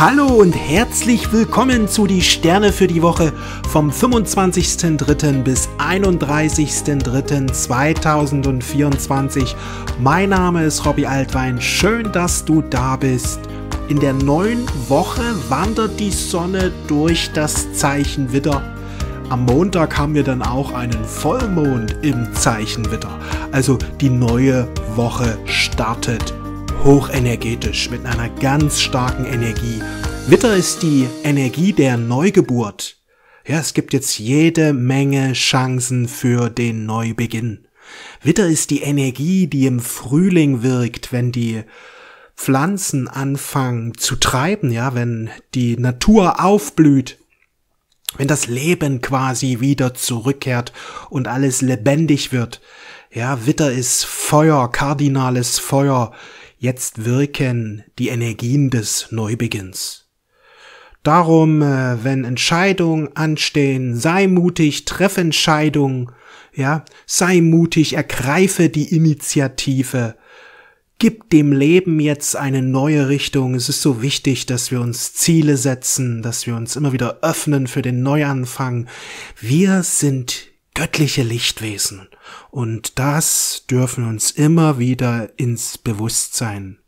Hallo und herzlich willkommen zu Die Sterne für die Woche vom 25.03. bis 31.03.2024. Mein Name ist Robbie Altwein, schön, dass du da bist. In der neuen Woche wandert die Sonne durch das Zeichen Widder. Am Montag haben wir dann auch einen Vollmond im Zeichen Widder. Also die neue Woche startet hochenergetisch, mit einer ganz starken Energie. Witter ist die Energie der Neugeburt. Ja, es gibt jetzt jede Menge Chancen für den Neubeginn. Witter ist die Energie, die im Frühling wirkt, wenn die Pflanzen anfangen zu treiben, ja, wenn die Natur aufblüht, wenn das Leben quasi wieder zurückkehrt und alles lebendig wird. Ja, Witter ist Feuer, kardinales Feuer, Jetzt wirken die Energien des Neubeginns. Darum, äh, wenn Entscheidungen anstehen, sei mutig, treff Entscheidungen, ja, sei mutig, ergreife die Initiative, gib dem Leben jetzt eine neue Richtung. Es ist so wichtig, dass wir uns Ziele setzen, dass wir uns immer wieder öffnen für den Neuanfang. Wir sind göttliche Lichtwesen. Und das dürfen uns immer wieder ins Bewusstsein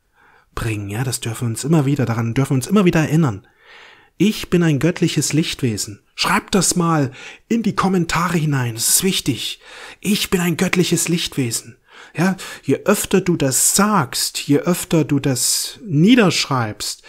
bringen. Ja, das dürfen uns immer wieder, daran dürfen uns immer wieder erinnern. Ich bin ein göttliches Lichtwesen. Schreibt das mal in die Kommentare hinein. Es ist wichtig. Ich bin ein göttliches Lichtwesen. Ja, je öfter du das sagst, je öfter du das niederschreibst,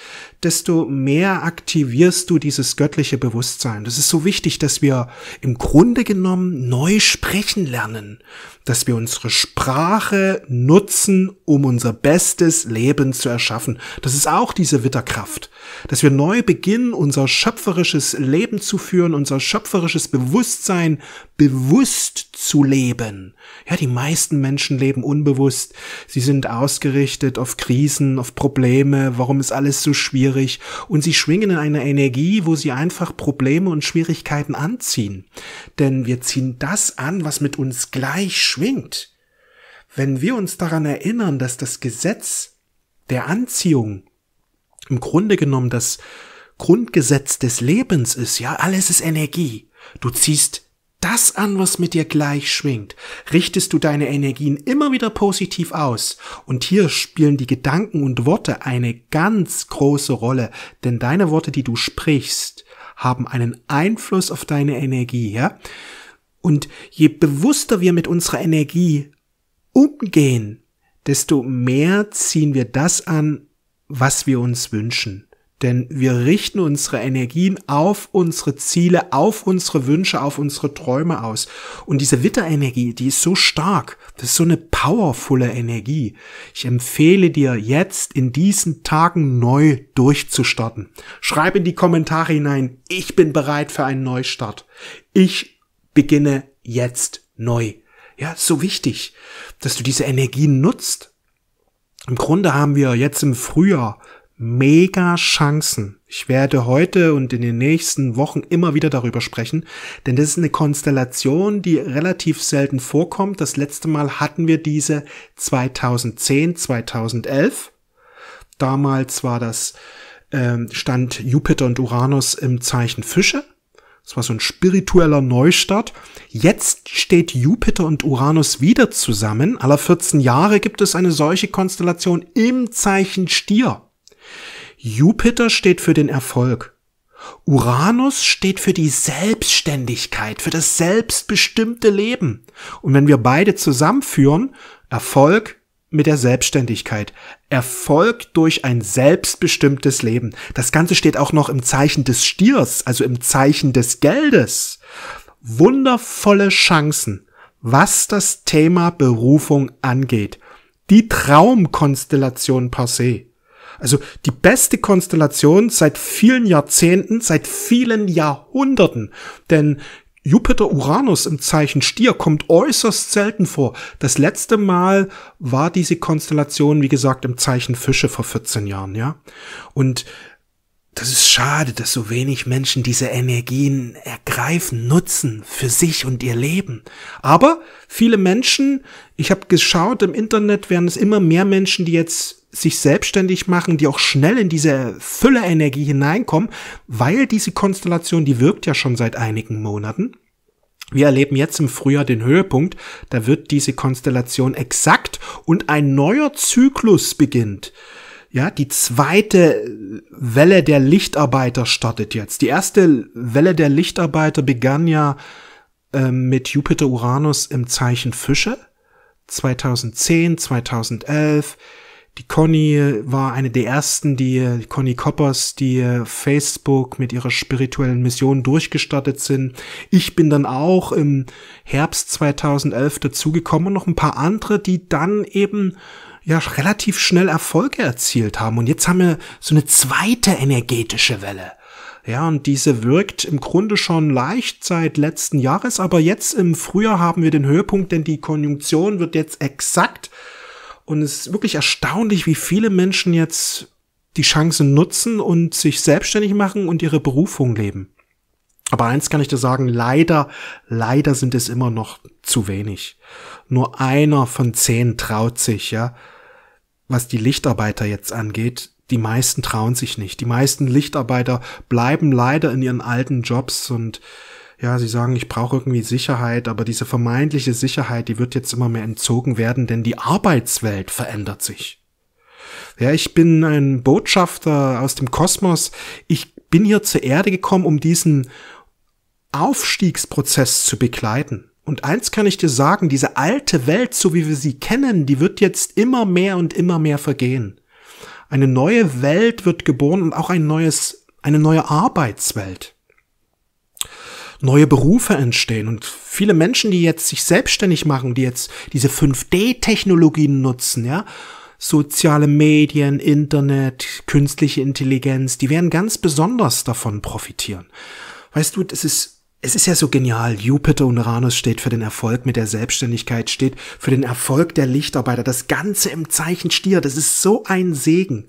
desto mehr aktivierst du dieses göttliche Bewusstsein. Das ist so wichtig, dass wir im Grunde genommen neu sprechen lernen, dass wir unsere Sprache nutzen, um unser bestes Leben zu erschaffen. Das ist auch diese Witterkraft, dass wir neu beginnen, unser schöpferisches Leben zu führen, unser schöpferisches Bewusstsein bewusst zu leben. Ja, die meisten Menschen leben unbewusst. Sie sind ausgerichtet auf Krisen, auf Probleme, warum ist alles so schwierig? neugierig und sie schwingen in einer Energie, wo sie einfach Probleme und Schwierigkeiten anziehen. Denn wir ziehen das an, was mit uns gleich schwingt. Wenn wir uns daran erinnern, dass das Gesetz der Anziehung im Grunde genommen das Grundgesetz des Lebens ist, ja, alles ist Energie. Du ziehst das an, was mit dir gleich schwingt. Richtest du deine Energien immer wieder positiv aus. Und hier spielen die Gedanken und Worte eine ganz große Rolle, denn deine Worte, die du sprichst, haben einen Einfluss auf deine Energie, ja? Und je bewusster wir mit unserer Energie umgehen, desto mehr ziehen wir das an, was wir uns wünschen. Denn wir richten unsere Energien auf unsere Ziele, auf unsere Wünsche, auf unsere Träume aus. Und diese Witterenergie, die ist so stark. Das ist so eine powervolle Energie. Ich empfehle dir jetzt in diesen Tagen neu durchzustarten. Schreib in die Kommentare hinein, ich bin bereit für einen Neustart. Ich beginne jetzt neu. Ja, so wichtig, dass du diese Energien nutzt. Im Grunde haben wir jetzt im Frühjahr mega Chancen. Ich werde heute und in den nächsten Wochen immer wieder darüber sprechen, denn das ist eine Konstellation, die relativ selten vorkommt. Das letzte Mal hatten wir diese 2010, 2011. Damals war das ähm, stand Jupiter und Uranus im Zeichen Fische. Das war so ein spiritueller Neustart. Jetzt steht Jupiter und Uranus wieder zusammen. Aller 14 Jahre gibt es eine solche Konstellation im Zeichen Stier. Jupiter steht für den Erfolg. Uranus steht für die Selbstständigkeit, für das selbstbestimmte Leben. Und wenn wir beide zusammenführen, Erfolg mit der Selbstständigkeit, Erfolg durch ein selbstbestimmtes Leben. Das Ganze steht auch noch im Zeichen des Stiers, also im Zeichen des Geldes. Wundervolle Chancen, was das Thema Berufung angeht. Die Traumkonstellation per se. Also die beste Konstellation seit vielen Jahrzehnten, seit vielen Jahrhunderten. Denn Jupiter Uranus im Zeichen Stier kommt äußerst selten vor. Das letzte Mal war diese Konstellation, wie gesagt, im Zeichen Fische vor 14 Jahren, ja. Und das ist schade, dass so wenig Menschen diese Energien ergreifen, nutzen für sich und ihr Leben. Aber viele Menschen, ich habe geschaut im Internet, werden es immer mehr Menschen, die jetzt sich selbstständig machen, die auch schnell in diese Fülle-Energie hineinkommen, weil diese Konstellation, die wirkt ja schon seit einigen Monaten. Wir erleben jetzt im Frühjahr den Höhepunkt, da wird diese Konstellation exakt und ein neuer Zyklus beginnt. Ja, die zweite Welle der Lichtarbeiter startet jetzt. Die erste Welle der Lichtarbeiter begann ja äh, mit Jupiter Uranus im Zeichen Fische 2010, 2011. Die Conny war eine der ersten, die, Conny Coppers, die Facebook mit ihrer spirituellen Mission durchgestattet sind. Ich bin dann auch im Herbst 2011 dazugekommen und noch ein paar andere, die dann eben ja relativ schnell Erfolge erzielt haben. Und jetzt haben wir so eine zweite energetische Welle. Ja, und diese wirkt im Grunde schon leicht seit letzten Jahres, aber jetzt im Frühjahr haben wir den Höhepunkt, denn die Konjunktion wird jetzt exakt und es ist wirklich erstaunlich, wie viele Menschen jetzt die Chancen nutzen und sich selbstständig machen und ihre Berufung leben. Aber eins kann ich dir sagen, leider, leider sind es immer noch zu wenig. Nur einer von zehn traut sich, ja. Was die Lichtarbeiter jetzt angeht, die meisten trauen sich nicht. Die meisten Lichtarbeiter bleiben leider in ihren alten Jobs und ja, sie sagen, ich brauche irgendwie Sicherheit, aber diese vermeintliche Sicherheit, die wird jetzt immer mehr entzogen werden, denn die Arbeitswelt verändert sich. Ja, ich bin ein Botschafter aus dem Kosmos. Ich bin hier zur Erde gekommen, um diesen Aufstiegsprozess zu begleiten. Und eins kann ich dir sagen, diese alte Welt, so wie wir sie kennen, die wird jetzt immer mehr und immer mehr vergehen. Eine neue Welt wird geboren und auch ein neues, eine neue Arbeitswelt neue Berufe entstehen und viele Menschen, die jetzt sich selbstständig machen, die jetzt diese 5D-Technologien nutzen, ja, soziale Medien, Internet, künstliche Intelligenz, die werden ganz besonders davon profitieren. Weißt du, es ist es ist ja so genial. Jupiter und Uranus steht für den Erfolg mit der Selbstständigkeit, steht für den Erfolg der Lichtarbeiter. Das Ganze im Zeichen Stier, das ist so ein Segen.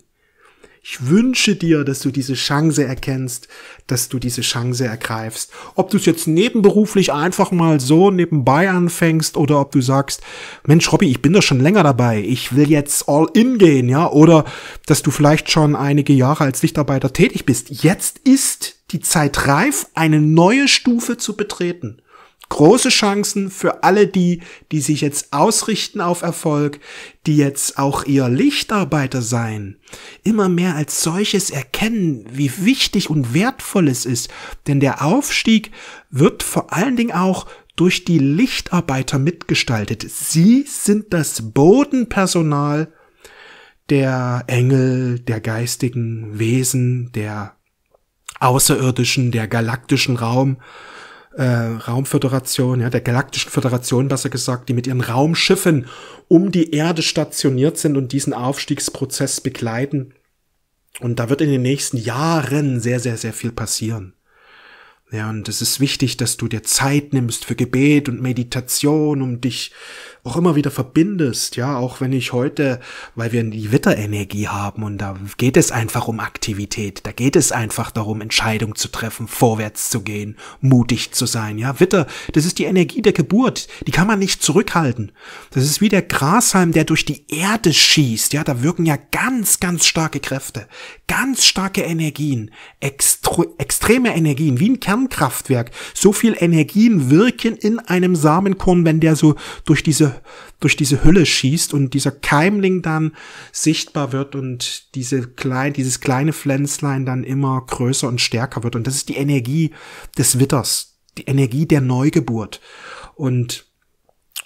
Ich wünsche dir, dass du diese Chance erkennst, dass du diese Chance ergreifst. Ob du es jetzt nebenberuflich einfach mal so nebenbei anfängst oder ob du sagst, Mensch, Robby, ich bin doch schon länger dabei. Ich will jetzt all in gehen, ja? Oder dass du vielleicht schon einige Jahre als Lichtarbeiter tätig bist. Jetzt ist die Zeit reif, eine neue Stufe zu betreten große Chancen für alle die, die sich jetzt ausrichten auf Erfolg, die jetzt auch ihr Lichtarbeiter sein, immer mehr als solches erkennen, wie wichtig und wertvoll es ist, denn der Aufstieg wird vor allen Dingen auch durch die Lichtarbeiter mitgestaltet. Sie sind das Bodenpersonal der Engel, der geistigen Wesen, der außerirdischen, der galaktischen Raum äh, Raumföderation, ja, der Galaktischen Föderation besser gesagt, die mit ihren Raumschiffen um die Erde stationiert sind und diesen Aufstiegsprozess begleiten. Und da wird in den nächsten Jahren sehr, sehr, sehr viel passieren. Ja, und es ist wichtig, dass du dir Zeit nimmst für Gebet und Meditation, um dich auch immer wieder verbindest, ja, auch wenn ich heute, weil wir die Witterenergie haben und da geht es einfach um Aktivität, da geht es einfach darum, Entscheidungen zu treffen, vorwärts zu gehen, mutig zu sein, ja, Witter, das ist die Energie der Geburt, die kann man nicht zurückhalten. Das ist wie der Grashalm, der durch die Erde schießt, ja, da wirken ja ganz, ganz starke Kräfte, ganz starke Energien, extreme Energien, wie ein Kernkraftwerk, so viel Energien wirken in einem Samenkorn, wenn der so durch diese durch diese Hülle schießt und dieser Keimling dann sichtbar wird und diese klein, dieses kleine Pflänzlein dann immer größer und stärker wird. Und das ist die Energie des Witters, die Energie der Neugeburt. Und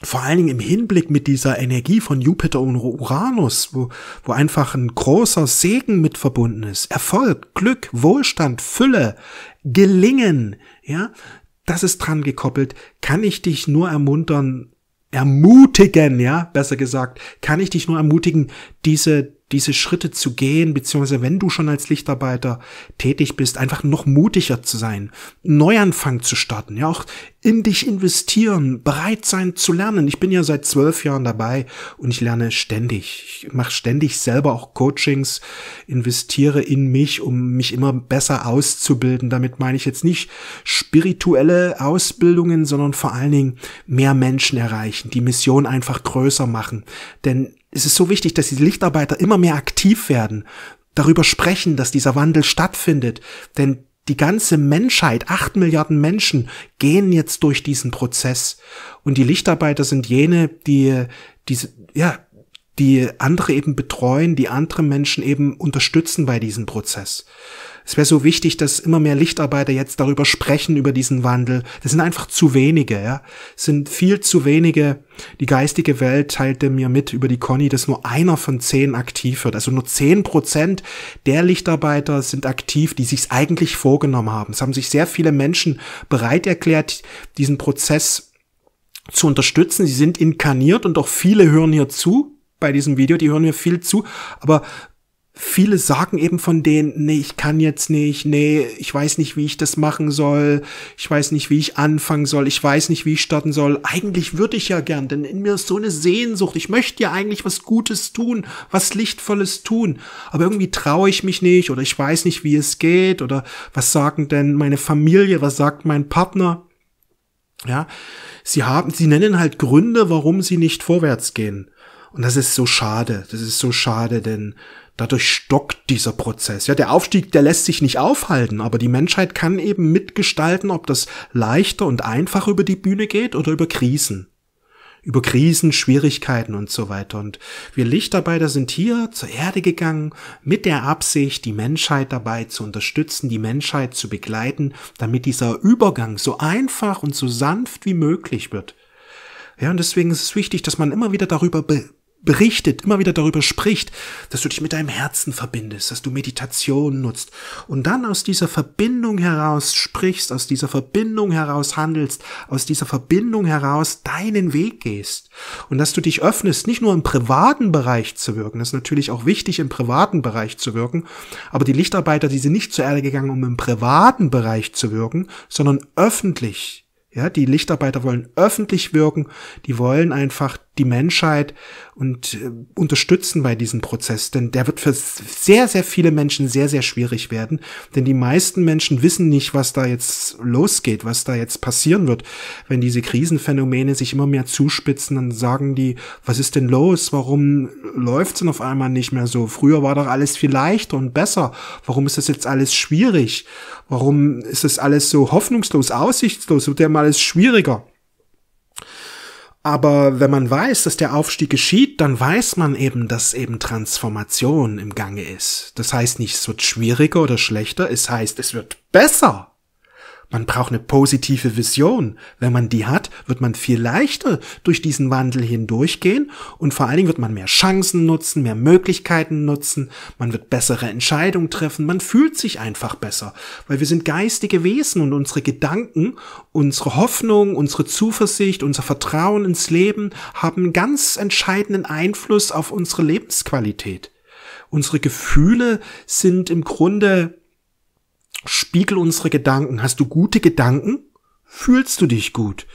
vor allen Dingen im Hinblick mit dieser Energie von Jupiter und Uranus, wo, wo einfach ein großer Segen mit verbunden ist. Erfolg, Glück, Wohlstand, Fülle, Gelingen, ja, das ist dran gekoppelt, kann ich dich nur ermuntern, ermutigen, ja, besser gesagt, kann ich dich nur ermutigen, diese diese Schritte zu gehen, beziehungsweise wenn du schon als Lichtarbeiter tätig bist, einfach noch mutiger zu sein, Neuanfang zu starten, ja auch in dich investieren, bereit sein zu lernen. Ich bin ja seit zwölf Jahren dabei und ich lerne ständig. Ich mache ständig selber auch Coachings, investiere in mich, um mich immer besser auszubilden. Damit meine ich jetzt nicht spirituelle Ausbildungen, sondern vor allen Dingen mehr Menschen erreichen, die Mission einfach größer machen. Denn es ist so wichtig, dass die Lichtarbeiter immer mehr aktiv werden, darüber sprechen, dass dieser Wandel stattfindet, denn die ganze Menschheit, acht Milliarden Menschen gehen jetzt durch diesen Prozess und die Lichtarbeiter sind jene, die diese ja, die andere eben betreuen, die andere Menschen eben unterstützen bei diesem Prozess. Es wäre so wichtig, dass immer mehr Lichtarbeiter jetzt darüber sprechen, über diesen Wandel. Das sind einfach zu wenige, ja. Es sind viel zu wenige. Die geistige Welt teilte mir mit über die Conny, dass nur einer von zehn aktiv wird. Also nur zehn Prozent der Lichtarbeiter sind aktiv, die sich's eigentlich vorgenommen haben. Es haben sich sehr viele Menschen bereit erklärt, diesen Prozess zu unterstützen. Sie sind inkarniert und auch viele hören hier zu bei diesem Video, die hören mir viel zu, aber viele sagen eben von denen, nee, ich kann jetzt nicht, nee, ich weiß nicht, wie ich das machen soll, ich weiß nicht, wie ich anfangen soll, ich weiß nicht, wie ich starten soll. Eigentlich würde ich ja gern, denn in mir ist so eine Sehnsucht. Ich möchte ja eigentlich was Gutes tun, was Lichtvolles tun. Aber irgendwie traue ich mich nicht oder ich weiß nicht, wie es geht oder was sagen denn meine Familie, was sagt mein Partner? Ja, sie haben, sie nennen halt Gründe, warum sie nicht vorwärts gehen. Und das ist so schade. Das ist so schade, denn Dadurch stockt dieser Prozess. Ja, der Aufstieg, der lässt sich nicht aufhalten, aber die Menschheit kann eben mitgestalten, ob das leichter und einfach über die Bühne geht oder über Krisen. Über Krisen, Schwierigkeiten und so weiter. Und wir Lichtarbeiter sind hier zur Erde gegangen mit der Absicht, die Menschheit dabei zu unterstützen, die Menschheit zu begleiten, damit dieser Übergang so einfach und so sanft wie möglich wird. Ja, und deswegen ist es wichtig, dass man immer wieder darüber berichtet, immer wieder darüber spricht, dass du dich mit deinem Herzen verbindest, dass du Meditation nutzt und dann aus dieser Verbindung heraus sprichst, aus dieser Verbindung heraus handelst, aus dieser Verbindung heraus deinen Weg gehst und dass du dich öffnest, nicht nur im privaten Bereich zu wirken, das ist natürlich auch wichtig, im privaten Bereich zu wirken, aber die Lichtarbeiter, die sind nicht zur Erde gegangen, um im privaten Bereich zu wirken, sondern öffentlich ja, die Lichtarbeiter wollen öffentlich wirken, die wollen einfach die Menschheit und äh, unterstützen bei diesem Prozess, denn der wird für sehr, sehr viele Menschen sehr, sehr schwierig werden, denn die meisten Menschen wissen nicht, was da jetzt losgeht, was da jetzt passieren wird. Wenn diese Krisenphänomene sich immer mehr zuspitzen, dann sagen die, was ist denn los? Warum läuft's denn auf einmal nicht mehr so? Früher war doch alles viel leichter und besser. Warum ist das jetzt alles schwierig? Warum ist das alles so hoffnungslos, aussichtslos? Wird der mal schwieriger. Aber wenn man weiß, dass der Aufstieg geschieht, dann weiß man eben, dass eben Transformation im Gange ist. Das heißt nicht, es wird schwieriger oder schlechter, es heißt, es wird besser. Man braucht eine positive Vision. Wenn man die hat, wird man viel leichter durch diesen Wandel hindurchgehen und vor allen Dingen wird man mehr Chancen nutzen, mehr Möglichkeiten nutzen, man wird bessere Entscheidungen treffen, man fühlt sich einfach besser, weil wir sind geistige Wesen und unsere Gedanken, unsere Hoffnung, unsere Zuversicht, unser Vertrauen ins Leben haben einen ganz entscheidenden Einfluss auf unsere Lebensqualität. Unsere Gefühle sind im Grunde Spiegel unsere Gedanken. Hast du gute Gedanken? Fühlst du dich gut?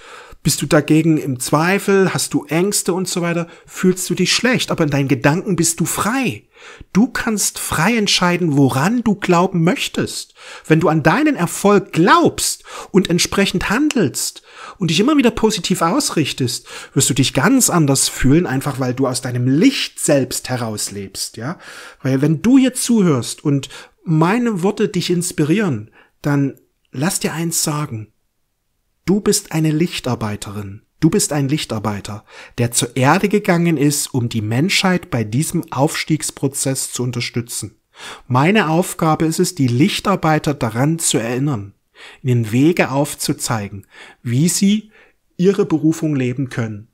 Bist du dagegen im Zweifel? Hast du Ängste und so weiter? Fühlst du dich schlecht? Aber in deinen Gedanken bist du frei. Du kannst frei entscheiden, woran du glauben möchtest. Wenn du an deinen Erfolg glaubst und entsprechend handelst und dich immer wieder positiv ausrichtest, wirst du dich ganz anders fühlen, einfach weil du aus deinem Licht selbst herauslebst, ja? Weil wenn du hier zuhörst und meine Worte dich inspirieren, dann lass dir eins sagen. Du bist eine Lichtarbeiterin. Du bist ein Lichtarbeiter, der zur Erde gegangen ist, um die Menschheit bei diesem Aufstiegsprozess zu unterstützen. Meine Aufgabe ist es, die Lichtarbeiter daran zu erinnern, ihnen Wege aufzuzeigen, wie sie ihre Berufung leben können.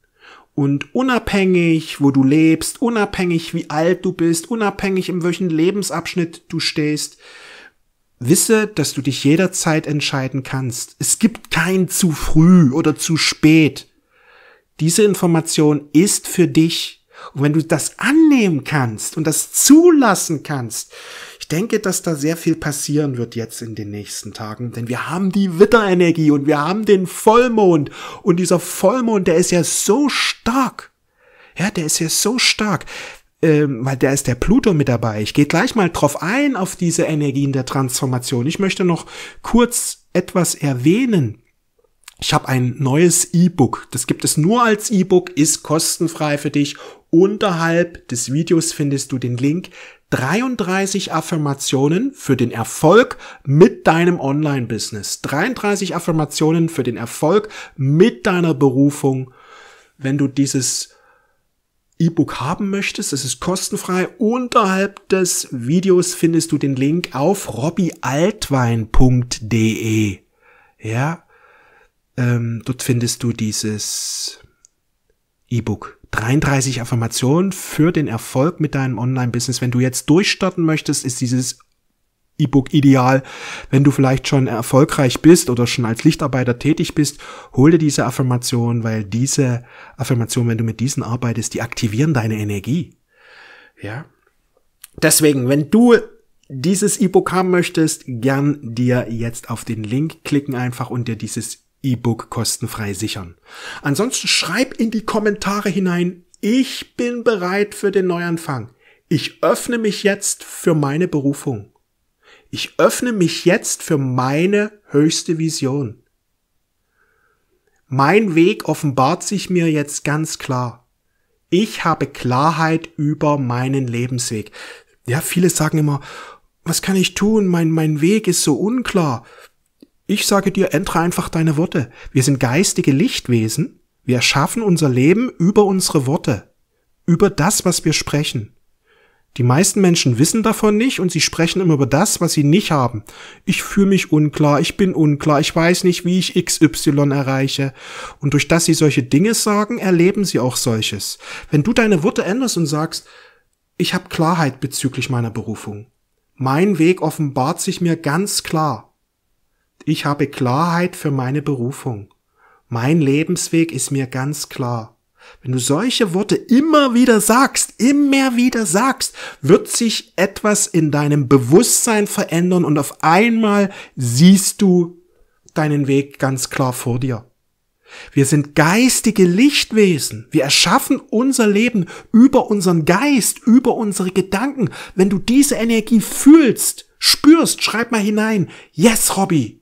Und unabhängig, wo du lebst, unabhängig, wie alt du bist, unabhängig, in welchem Lebensabschnitt du stehst, wisse, dass du dich jederzeit entscheiden kannst. Es gibt kein zu früh oder zu spät. Diese Information ist für dich. Und wenn du das annehmen kannst und das zulassen kannst, denke, dass da sehr viel passieren wird jetzt in den nächsten Tagen, denn wir haben die Witterenergie und wir haben den Vollmond und dieser Vollmond, der ist ja so stark. Ja, der ist ja so stark, ähm, weil da ist der Pluto mit dabei. Ich gehe gleich mal drauf ein auf diese Energien der Transformation. Ich möchte noch kurz etwas erwähnen. Ich habe ein neues E-Book. Das gibt es nur als E-Book, ist kostenfrei für dich. Unterhalb des Videos findest du den Link 33 Affirmationen für den Erfolg mit deinem Online-Business. 33 Affirmationen für den Erfolg mit deiner Berufung. Wenn du dieses E-Book haben möchtest, es ist kostenfrei. Unterhalb des Videos findest du den Link auf robbyaltwein.de. Ja, ähm, dort findest du dieses E-Book. 33 Affirmationen für den Erfolg mit deinem Online-Business. Wenn du jetzt durchstarten möchtest, ist dieses E-Book ideal. Wenn du vielleicht schon erfolgreich bist oder schon als Lichtarbeiter tätig bist, hol dir diese Affirmation, weil diese Affirmation, wenn du mit diesen arbeitest, die aktivieren deine Energie. Ja. Deswegen, wenn du dieses E-Book haben möchtest, gern dir jetzt auf den Link klicken einfach und dir dieses E-Book kostenfrei sichern. Ansonsten schreib in die Kommentare hinein, ich bin bereit für den Neuanfang. Ich öffne mich jetzt für meine Berufung. Ich öffne mich jetzt für meine höchste Vision. Mein Weg offenbart sich mir jetzt ganz klar. Ich habe Klarheit über meinen Lebensweg. Ja, viele sagen immer, was kann ich tun? Mein, mein Weg ist so unklar. Ich sage dir, ändere einfach deine Worte. Wir sind geistige Lichtwesen. Wir erschaffen unser Leben über unsere Worte, über das, was wir sprechen. Die meisten Menschen wissen davon nicht und sie sprechen immer über das, was sie nicht haben. Ich fühle mich unklar, ich bin unklar, ich weiß nicht, wie ich XY erreiche. Und durch das sie solche Dinge sagen, erleben sie auch solches. Wenn du deine Worte änderst und sagst, ich habe Klarheit bezüglich meiner Berufung. Mein Weg offenbart sich mir ganz klar. Ich habe Klarheit für meine Berufung. Mein Lebensweg ist mir ganz klar. Wenn du solche Worte immer wieder sagst, immer wieder sagst, wird sich etwas in deinem Bewusstsein verändern und auf einmal siehst du deinen Weg ganz klar vor dir. Wir sind geistige Lichtwesen. Wir erschaffen unser Leben über unseren Geist, über unsere Gedanken. Wenn du diese Energie fühlst, spürst, schreib mal hinein. Yes, Robbie,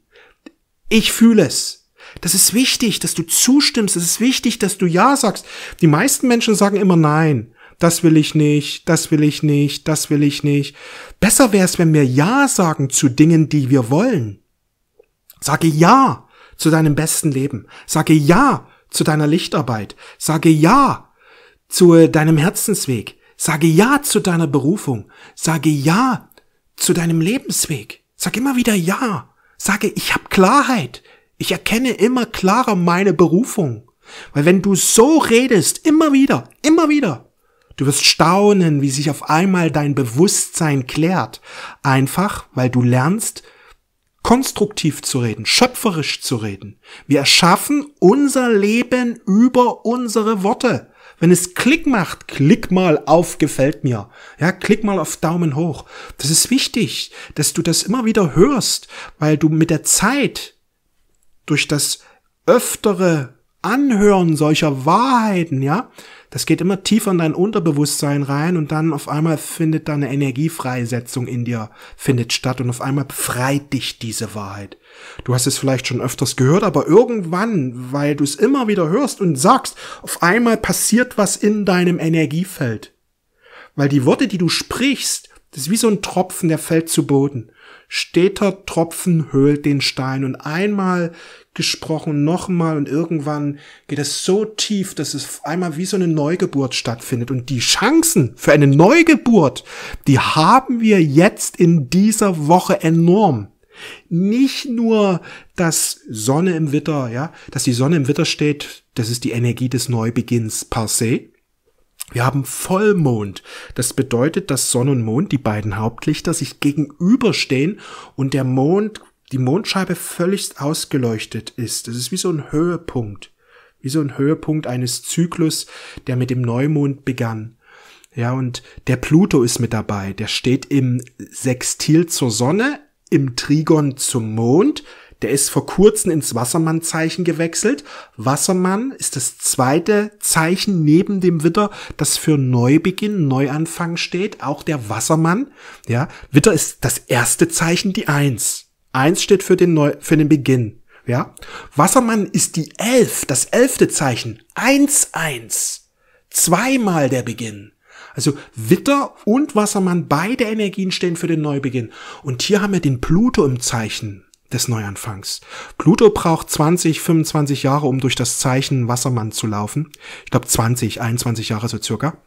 ich fühle es. Das ist wichtig, dass du zustimmst. Es ist wichtig, dass du Ja sagst. Die meisten Menschen sagen immer Nein. Das will ich nicht, das will ich nicht, das will ich nicht. Besser wäre es, wenn wir Ja sagen zu Dingen, die wir wollen. Sage Ja zu deinem besten Leben. Sage Ja zu deiner Lichtarbeit. Sage Ja zu deinem Herzensweg. Sage Ja zu deiner Berufung. Sage Ja zu deinem Lebensweg. Sag immer wieder Ja. Sage, ich habe Klarheit. Ich erkenne immer klarer meine Berufung. Weil wenn du so redest, immer wieder, immer wieder, du wirst staunen, wie sich auf einmal dein Bewusstsein klärt. Einfach, weil du lernst, konstruktiv zu reden, schöpferisch zu reden. Wir erschaffen unser Leben über unsere Worte. Wenn es Klick macht, klick mal auf gefällt mir. Ja, klick mal auf Daumen hoch. Das ist wichtig, dass du das immer wieder hörst, weil du mit der Zeit durch das öftere Anhören solcher Wahrheiten, ja, das geht immer tiefer in dein Unterbewusstsein rein und dann auf einmal findet da eine Energiefreisetzung in dir, findet statt und auf einmal befreit dich diese Wahrheit. Du hast es vielleicht schon öfters gehört, aber irgendwann, weil du es immer wieder hörst und sagst, auf einmal passiert was in deinem Energiefeld. Weil die Worte, die du sprichst, das ist wie so ein Tropfen, der fällt zu Boden steter Tropfen höhlt den Stein und einmal gesprochen, nochmal und irgendwann geht es so tief, dass es einmal wie so eine Neugeburt stattfindet. Und die Chancen für eine Neugeburt, die haben wir jetzt in dieser Woche enorm. Nicht nur, dass Sonne im Witter, ja, dass die Sonne im Witter steht, das ist die Energie des Neubeginns per se, wir haben Vollmond. Das bedeutet, dass Sonne und Mond, die beiden Hauptlichter, sich gegenüberstehen und der Mond, die Mondscheibe völlig ausgeleuchtet ist. Das ist wie so ein Höhepunkt. Wie so ein Höhepunkt eines Zyklus, der mit dem Neumond begann. Ja, und der Pluto ist mit dabei. Der steht im Sextil zur Sonne, im Trigon zum Mond, der ist vor kurzem ins Wassermann-Zeichen gewechselt. Wassermann ist das zweite Zeichen neben dem Witter, das für Neubeginn, Neuanfang steht. Auch der Wassermann. Ja, Witter ist das erste Zeichen, die Eins. Eins steht für den, Neu für den Beginn. Ja, Wassermann ist die Elf, das elfte Zeichen. Eins, eins. Zweimal der Beginn. Also Witter und Wassermann, beide Energien stehen für den Neubeginn. Und hier haben wir den Pluto im Zeichen des Neuanfangs. Pluto braucht 20, 25 Jahre, um durch das Zeichen Wassermann zu laufen. Ich glaube 20, 21 Jahre so circa.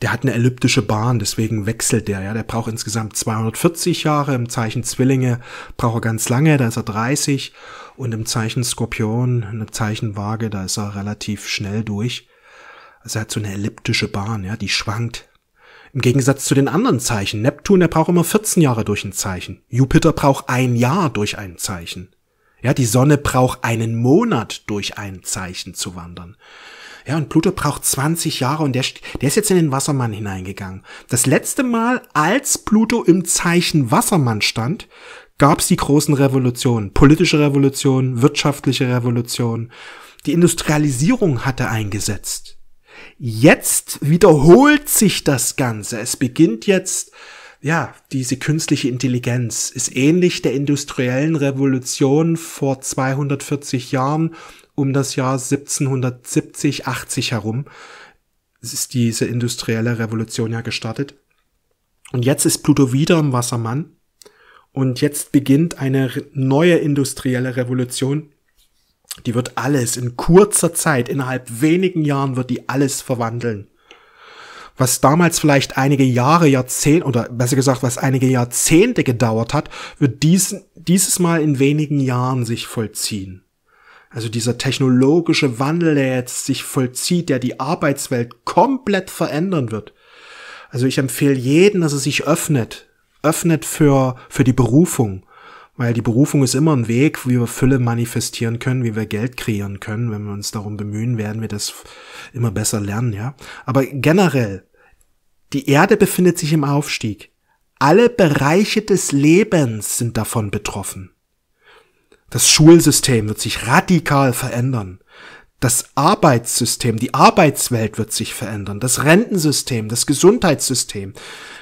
Der hat eine elliptische Bahn, deswegen wechselt der. Ja, der braucht insgesamt 240 Jahre. Im Zeichen Zwillinge braucht er ganz lange, da ist er 30. Und im Zeichen Skorpion, im Zeichen Waage, da ist er relativ schnell durch. Also er hat so eine elliptische Bahn, ja, die schwankt im Gegensatz zu den anderen Zeichen. Neptun, der braucht immer 14 Jahre durch ein Zeichen. Jupiter braucht ein Jahr durch ein Zeichen. Ja, die Sonne braucht einen Monat durch ein Zeichen zu wandern. Ja, und Pluto braucht 20 Jahre und der, der ist jetzt in den Wassermann hineingegangen. Das letzte Mal, als Pluto im Zeichen Wassermann stand, gab es die großen Revolutionen. Politische Revolution, wirtschaftliche Revolution. Die Industrialisierung hatte eingesetzt. Jetzt wiederholt sich das Ganze. Es beginnt jetzt, ja, diese künstliche Intelligenz ist ähnlich der industriellen Revolution vor 240 Jahren um das Jahr 1770, 80 herum. Es ist diese industrielle Revolution ja gestartet. Und jetzt ist Pluto wieder im Wassermann. Und jetzt beginnt eine neue industrielle Revolution. Die wird alles in kurzer Zeit, innerhalb wenigen Jahren wird die alles verwandeln. Was damals vielleicht einige Jahre, Jahrzehnte, oder besser gesagt, was einige Jahrzehnte gedauert hat, wird diesen, dieses Mal in wenigen Jahren sich vollziehen. Also dieser technologische Wandel, der jetzt sich vollzieht, der die Arbeitswelt komplett verändern wird. Also ich empfehle jeden, dass er sich öffnet. Öffnet für, für die Berufung. Weil die Berufung ist immer ein Weg, wie wir Fülle manifestieren können, wie wir Geld kreieren können. Wenn wir uns darum bemühen, werden wir das immer besser lernen, ja. Aber generell, die Erde befindet sich im Aufstieg. Alle Bereiche des Lebens sind davon betroffen. Das Schulsystem wird sich radikal verändern das Arbeitssystem, die Arbeitswelt wird sich verändern, das Rentensystem, das Gesundheitssystem,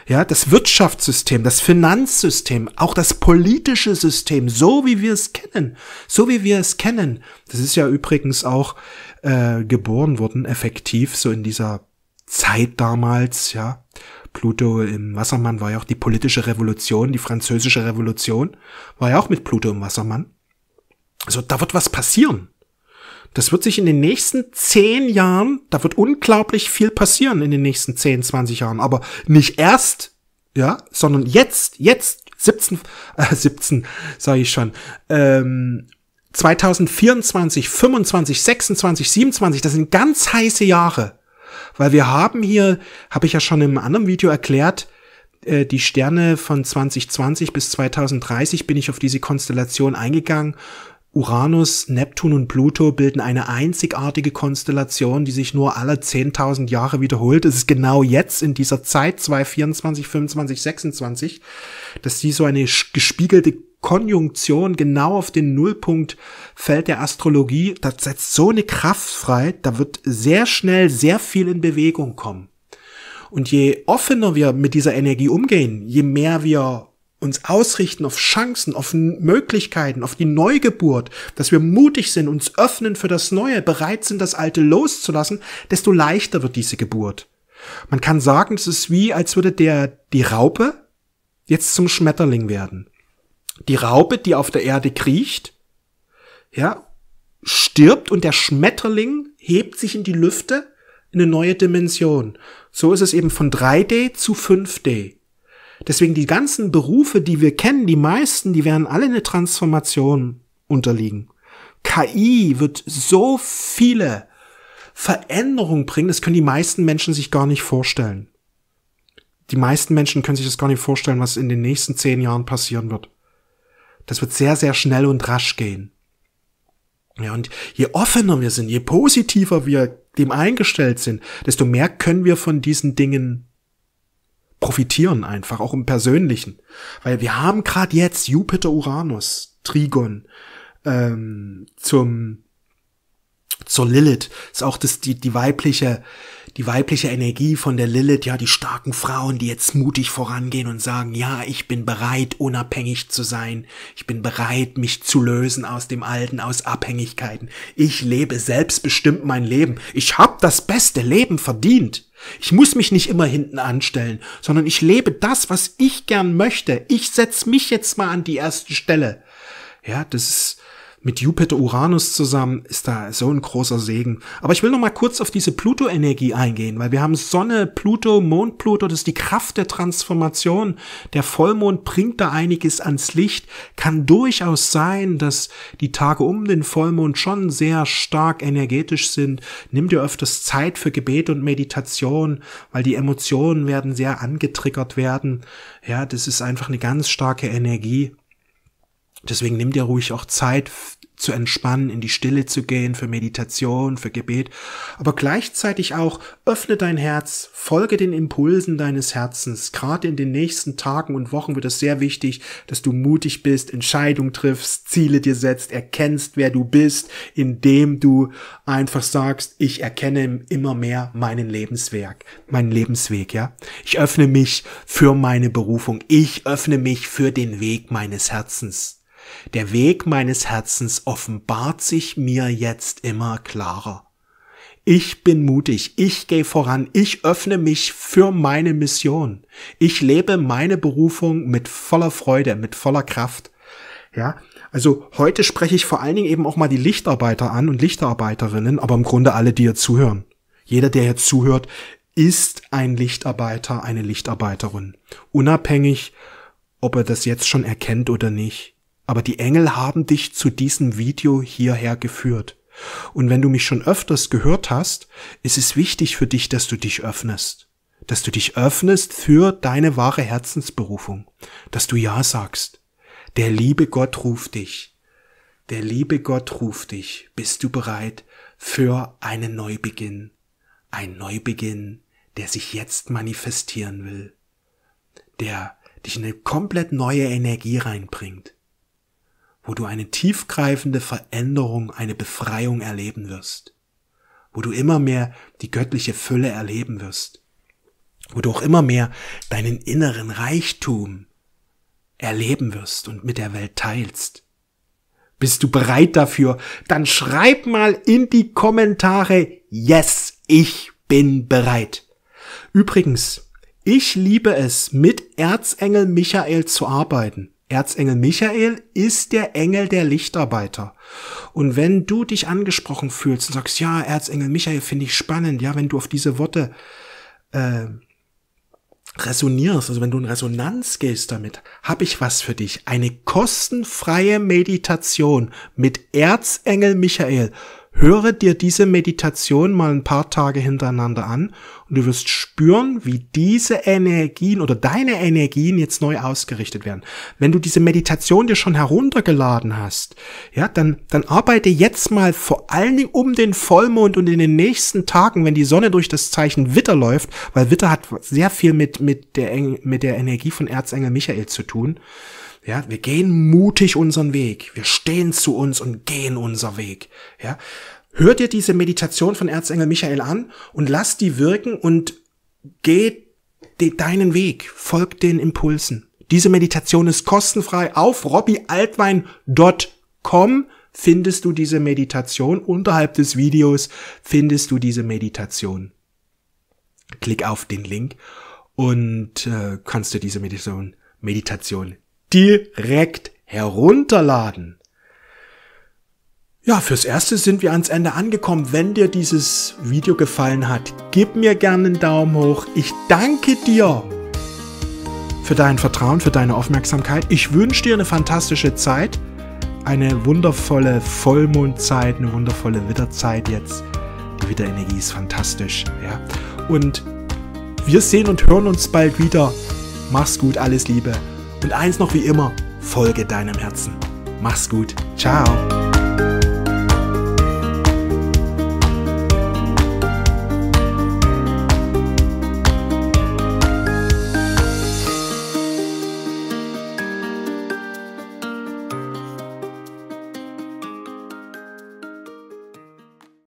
ja, das Wirtschaftssystem, das Finanzsystem, auch das politische System, so wie wir es kennen, so wie wir es kennen. Das ist ja übrigens auch äh, geboren worden, effektiv, so in dieser Zeit damals, ja. Pluto im Wassermann war ja auch die politische Revolution, die französische Revolution, war ja auch mit Pluto im Wassermann. Also da wird was passieren. Das wird sich in den nächsten zehn Jahren, da wird unglaublich viel passieren in den nächsten zehn, zwanzig Jahren. Aber nicht erst, ja, sondern jetzt, jetzt, 17, äh, 17, sage ich schon, ähm, 2024, 25, 26, 27, das sind ganz heiße Jahre. Weil wir haben hier, habe ich ja schon im anderen Video erklärt, äh, die Sterne von 2020 bis 2030 bin ich auf diese Konstellation eingegangen Uranus, Neptun und Pluto bilden eine einzigartige Konstellation, die sich nur alle 10.000 Jahre wiederholt. Es ist genau jetzt in dieser Zeit 2024, 25, 26, dass die so eine gespiegelte Konjunktion genau auf den Nullpunkt fällt der Astrologie. Das setzt so eine Kraft frei, da wird sehr schnell sehr viel in Bewegung kommen. Und je offener wir mit dieser Energie umgehen, je mehr wir uns ausrichten auf Chancen, auf Möglichkeiten, auf die Neugeburt, dass wir mutig sind, uns öffnen für das Neue, bereit sind, das Alte loszulassen, desto leichter wird diese Geburt. Man kann sagen, es ist wie, als würde der, die Raupe jetzt zum Schmetterling werden. Die Raupe, die auf der Erde kriecht, ja, stirbt und der Schmetterling hebt sich in die Lüfte in eine neue Dimension. So ist es eben von 3D zu 5D. Deswegen die ganzen Berufe, die wir kennen, die meisten, die werden alle eine Transformation unterliegen. KI wird so viele Veränderungen bringen, das können die meisten Menschen sich gar nicht vorstellen. Die meisten Menschen können sich das gar nicht vorstellen, was in den nächsten zehn Jahren passieren wird. Das wird sehr, sehr schnell und rasch gehen. Ja, und je offener wir sind, je positiver wir dem eingestellt sind, desto mehr können wir von diesen Dingen profitieren einfach, auch im Persönlichen. Weil wir haben gerade jetzt Jupiter, Uranus, Trigon, ähm, zum zur Lilith ist auch das die die weibliche die weibliche Energie von der Lilith ja die starken Frauen die jetzt mutig vorangehen und sagen ja ich bin bereit unabhängig zu sein ich bin bereit mich zu lösen aus dem alten aus Abhängigkeiten ich lebe selbstbestimmt mein Leben ich habe das beste Leben verdient ich muss mich nicht immer hinten anstellen, sondern ich lebe das, was ich gern möchte. Ich setz mich jetzt mal an die erste Stelle. Ja, das ist, mit Jupiter Uranus zusammen ist da so ein großer Segen. Aber ich will noch mal kurz auf diese Pluto-Energie eingehen, weil wir haben Sonne, Pluto, Mond, Pluto, das ist die Kraft der Transformation. Der Vollmond bringt da einiges ans Licht. Kann durchaus sein, dass die Tage um den Vollmond schon sehr stark energetisch sind. Nimm dir öfters Zeit für Gebet und Meditation, weil die Emotionen werden sehr angetriggert werden. Ja, das ist einfach eine ganz starke Energie Deswegen nimm dir ruhig auch Zeit zu entspannen, in die Stille zu gehen, für Meditation, für Gebet, aber gleichzeitig auch öffne dein Herz, folge den Impulsen deines Herzens. Gerade in den nächsten Tagen und Wochen wird es sehr wichtig, dass du mutig bist, Entscheidungen triffst, Ziele dir setzt, erkennst, wer du bist, indem du einfach sagst, ich erkenne immer mehr meinen Lebenswerk, meinen Lebensweg, ja? Ich öffne mich für meine Berufung, ich öffne mich für den Weg meines Herzens. Der Weg meines Herzens offenbart sich mir jetzt immer klarer. Ich bin mutig, ich gehe voran, ich öffne mich für meine Mission. Ich lebe meine Berufung mit voller Freude, mit voller Kraft. Ja, also heute spreche ich vor allen Dingen eben auch mal die Lichtarbeiter an und Lichtarbeiterinnen, aber im Grunde alle, die hier zuhören. Jeder, der jetzt zuhört, ist ein Lichtarbeiter, eine Lichtarbeiterin. Unabhängig, ob er das jetzt schon erkennt oder nicht aber die Engel haben dich zu diesem Video hierher geführt. Und wenn du mich schon öfters gehört hast, ist es wichtig für dich, dass du dich öffnest. Dass du dich öffnest für deine wahre Herzensberufung. Dass du Ja sagst. Der liebe Gott ruft dich. Der liebe Gott ruft dich. Bist du bereit für einen Neubeginn? Ein Neubeginn, der sich jetzt manifestieren will. Der dich in eine komplett neue Energie reinbringt wo du eine tiefgreifende Veränderung, eine Befreiung erleben wirst, wo du immer mehr die göttliche Fülle erleben wirst, wo du auch immer mehr deinen inneren Reichtum erleben wirst und mit der Welt teilst. Bist du bereit dafür? Dann schreib mal in die Kommentare, yes, ich bin bereit. Übrigens, ich liebe es, mit Erzengel Michael zu arbeiten. Erzengel Michael ist der Engel der Lichtarbeiter. Und wenn du dich angesprochen fühlst und sagst, ja, Erzengel Michael finde ich spannend, ja, wenn du auf diese Worte äh, resonierst, also wenn du in Resonanz gehst damit, habe ich was für dich. Eine kostenfreie Meditation mit Erzengel Michael Höre dir diese Meditation mal ein paar Tage hintereinander an und du wirst spüren, wie diese Energien oder deine Energien jetzt neu ausgerichtet werden. Wenn du diese Meditation dir schon heruntergeladen hast, ja, dann, dann arbeite jetzt mal vor allen Dingen um den Vollmond und in den nächsten Tagen, wenn die Sonne durch das Zeichen Witter läuft, weil Witter hat sehr viel mit, mit der, mit der Energie von Erzengel Michael zu tun. Ja, wir gehen mutig unseren Weg. Wir stehen zu uns und gehen unser Weg. Ja, hört dir diese Meditation von Erzengel Michael an und lass die wirken und geh de deinen Weg. Folg den Impulsen. Diese Meditation ist kostenfrei auf robbyaltwein.com findest du diese Meditation. Unterhalb des Videos findest du diese Meditation. Klick auf den Link und äh, kannst du diese Meditation, Meditation direkt herunterladen. Ja, fürs Erste sind wir ans Ende angekommen. Wenn dir dieses Video gefallen hat, gib mir gerne einen Daumen hoch. Ich danke dir für dein Vertrauen, für deine Aufmerksamkeit. Ich wünsche dir eine fantastische Zeit, eine wundervolle Vollmondzeit, eine wundervolle Witterzeit jetzt. Die Witterenergie ist fantastisch. Ja? Und wir sehen und hören uns bald wieder. Mach's gut, alles Liebe. Und eins noch wie immer, folge deinem Herzen. Mach's gut. Ciao.